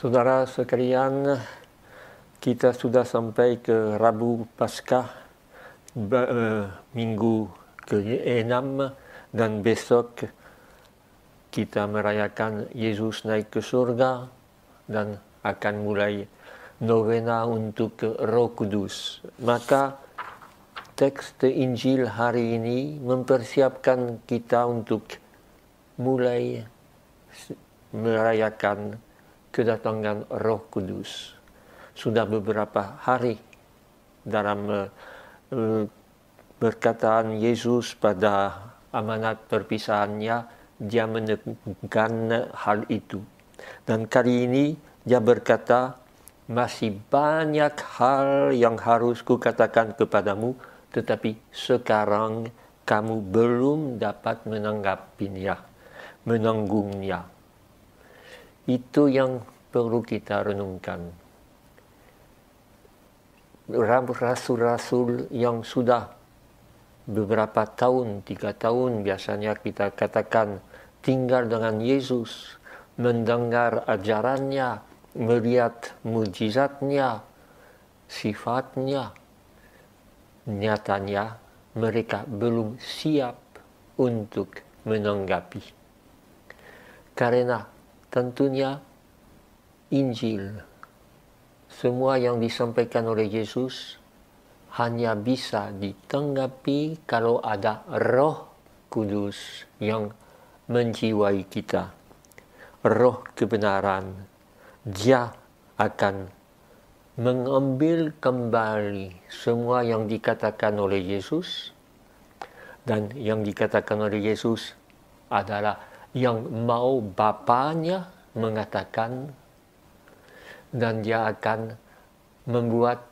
Saudara sekalian, kita sudah sampai ke Rabu Paskah eh, minggu ke-6 dan besok kita merayakan Yesus naik ke surga dan akan mulai novena untuk Roh Kudus. Maka teks Injil hari ini mempersiapkan kita untuk mulai merayakan kedatangan Roh Kudus. Sudah beberapa hari dalam eh, eh, perkataan Yesus pada amanat perpisahannya, dia menegangkan hal itu. Dan kali ini dia berkata, masih banyak hal yang harus kukatakan kepadamu, tetapi sekarang kamu belum dapat menanggapinya, menanggungnya. Itu yang perlu kita renungkan. Rasul-rasul yang sudah beberapa tahun, tiga tahun biasanya kita katakan tinggal dengan Yesus, mendengar ajarannya, melihat mujizatnya, sifatnya. Nyatanya mereka belum siap untuk menanggapi. Karena tentunya Injil. Semua yang disampaikan oleh Yesus hanya bisa ditanggapi kalau ada roh kudus yang menjiwai kita. Roh kebenaran. Dia akan mengambil kembali semua yang dikatakan oleh Yesus dan yang dikatakan oleh Yesus adalah yang mau bapaknya mengatakan dan dia akan membuat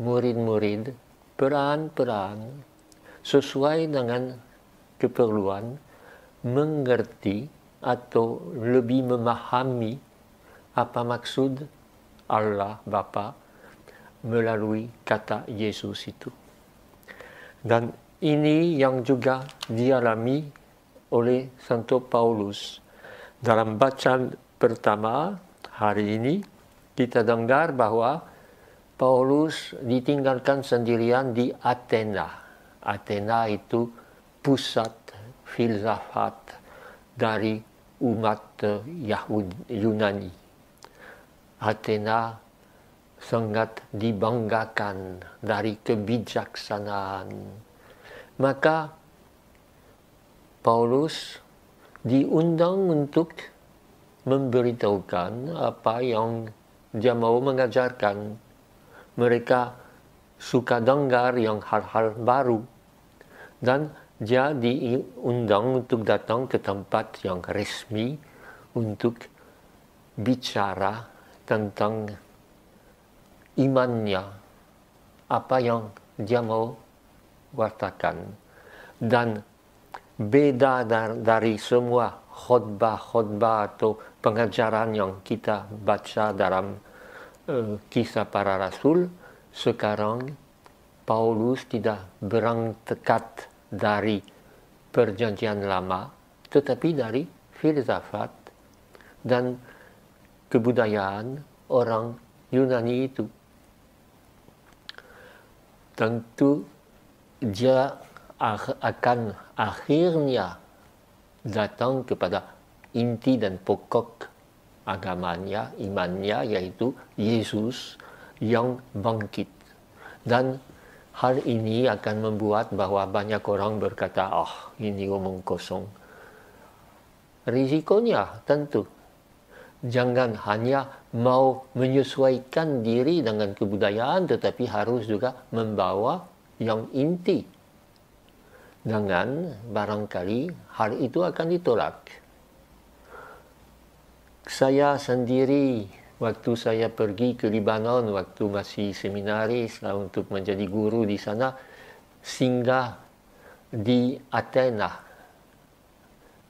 murid-murid peran-peran sesuai dengan keperluan mengerti atau lebih memahami apa maksud Allah Bapa melalui kata Yesus itu. Dan ini yang juga dialami oleh Santo Paulus. Dalam bacaan pertama hari ini kita dengar bahwa Paulus ditinggalkan sendirian di Athena. Athena itu pusat filsafat dari umat Yahudi Yunani. Athena sangat dibanggakan dari kebijaksanaan. Maka Paulus diundang untuk memberitahukan apa yang dia mau mengajarkan. Mereka suka dengar yang hal-hal baru. Dan dia diundang untuk datang ke tempat yang resmi untuk bicara tentang imannya, apa yang dia mau wartakan. Dan beda dari semua khutbah-khutbah atau pengajaran yang kita baca dalam uh, kisah para rasul, sekarang Paulus tidak berangkat dari perjanjian lama, tetapi dari filsafat dan kebudayaan orang Yunani itu. Tentu dia akan akhirnya datang kepada inti dan pokok agamanya, imannya, yaitu Yesus yang bangkit. Dan hal ini akan membuat bahwa banyak orang berkata, ah oh, ini omong kosong. Risikonya tentu. Jangan hanya mau menyesuaikan diri dengan kebudayaan, tetapi harus juga membawa yang inti dengan barangkali hal itu akan ditolak. Saya sendiri waktu saya pergi ke Lebanon waktu masih seminaris lah untuk menjadi guru di sana singgah di Athena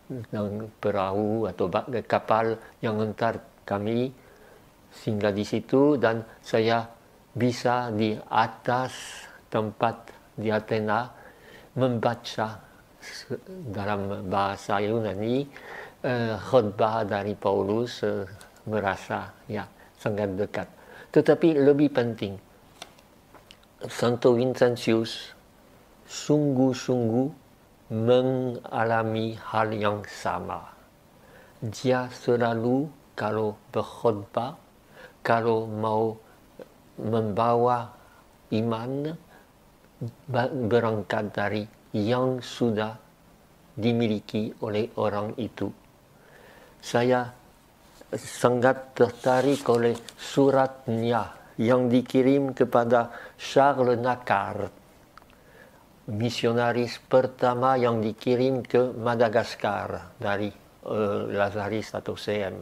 dengan perahu atau kapal yang antar kami singgah di situ dan saya bisa di atas tempat di Athena membaca dalam bahasa Yunani eh, khutbah dari Paulus eh, merasa ya sangat dekat. Tetapi lebih penting, Santo Vincentius sungguh-sungguh mengalami hal yang sama. Dia selalu kalau berkhutbah, kalau mau membawa iman, berangkat dari yang sudah dimiliki oleh orang itu. Saya sangat tertarik oleh suratnya yang dikirim kepada Charles Nakar, misionaris pertama yang dikirim ke Madagaskar dari uh, eh, Lazarus atau CM.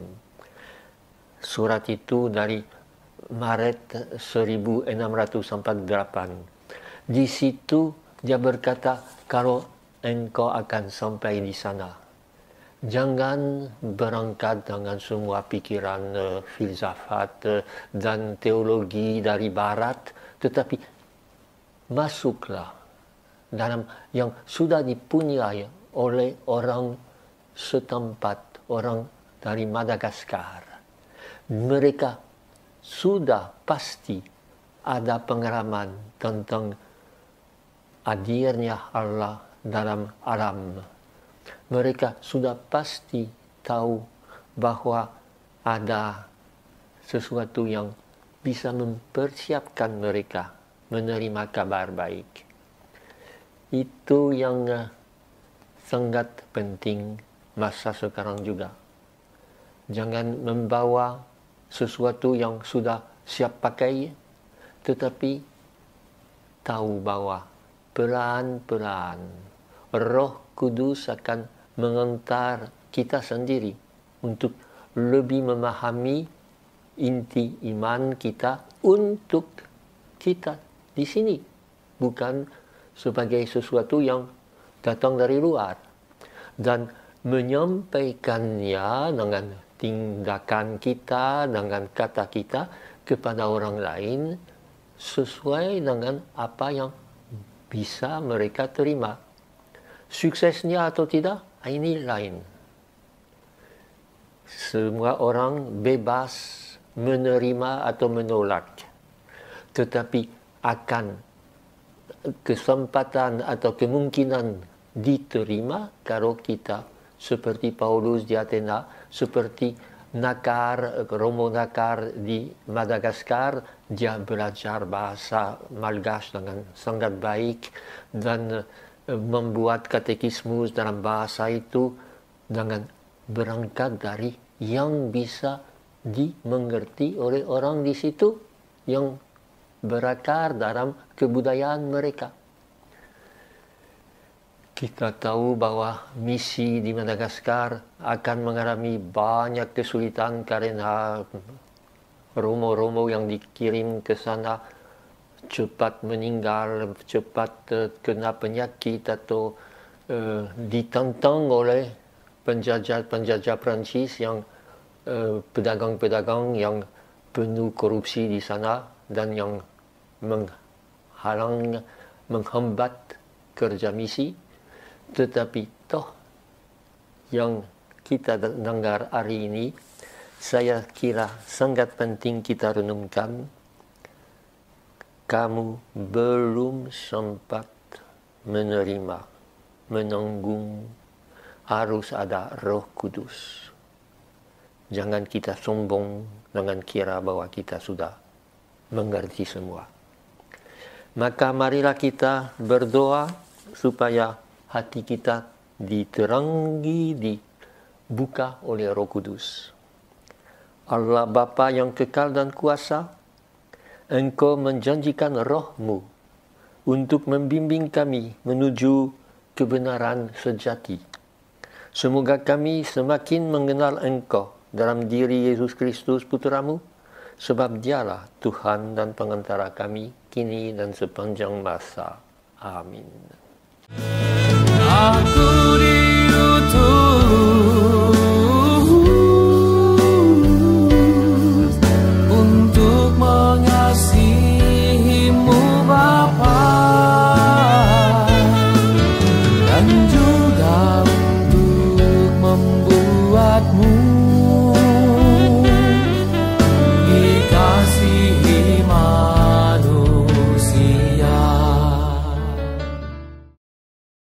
Surat itu dari Maret 1648 di situ dia berkata, kalau engkau akan sampai di sana, jangan berangkat dengan semua pikiran uh, filsafat uh, dan teologi dari barat, tetapi masuklah dalam yang sudah dipunyai oleh orang setempat, orang dari Madagaskar. Mereka sudah pasti ada pengalaman tentang hadirnya Allah dalam alam. Mereka sudah pasti tahu bahwa ada sesuatu yang bisa mempersiapkan mereka menerima kabar baik. Itu yang eh, sangat penting masa sekarang juga. Jangan membawa sesuatu yang sudah siap pakai, tetapi tahu bahwa pelan-pelan Roh Kudus akan mengantar kita sendiri untuk lebih memahami inti iman kita untuk kita di sini, bukan sebagai sesuatu yang datang dari luar dan menyampaikannya dengan tindakan kita, dengan kata kita kepada orang lain sesuai dengan apa yang bisa mereka terima. Suksesnya atau tidak, ah, ini lain. Semua orang bebas menerima atau menolak. Tetapi akan kesempatan atau kemungkinan diterima kalau kita seperti Paulus di Athena, seperti Nakar, Romo Nakar di Madagaskar, dia belajar bahasa Malgas dengan sangat baik dan eh, membuat katekismus dalam bahasa itu dengan berangkat dari yang bisa dimengerti oleh orang di situ yang berakar dalam kebudayaan mereka. Kita tahu bahawa misi di Madagaskar akan mengalami banyak kesulitan kerana romo-romo yang dikirim ke sana cepat meninggal, cepat terkena eh, penyakit atau uh, eh, ditentang oleh penjajah-penjajah Perancis yang uh, pedagang-pedagang yang penuh korupsi di sana dan yang menghalang, menghambat kerja misi. Tetapi toh yang kita dengar hari ini, saya kira sangat penting kita renungkan. Kamu belum sempat menerima, menanggung, harus ada roh kudus. Jangan kita sombong dengan kira bahwa kita sudah mengerti semua. Maka marilah kita berdoa supaya hati kita diterangi, dibuka oleh Roh Kudus. Allah Bapa yang kekal dan kuasa, Engkau menjanjikan rohmu untuk membimbing kami menuju kebenaran sejati. Semoga kami semakin mengenal Engkau dalam diri Yesus Kristus Putramu, sebab dialah Tuhan dan pengantara kami, kini dan sepanjang masa. Amin. aku di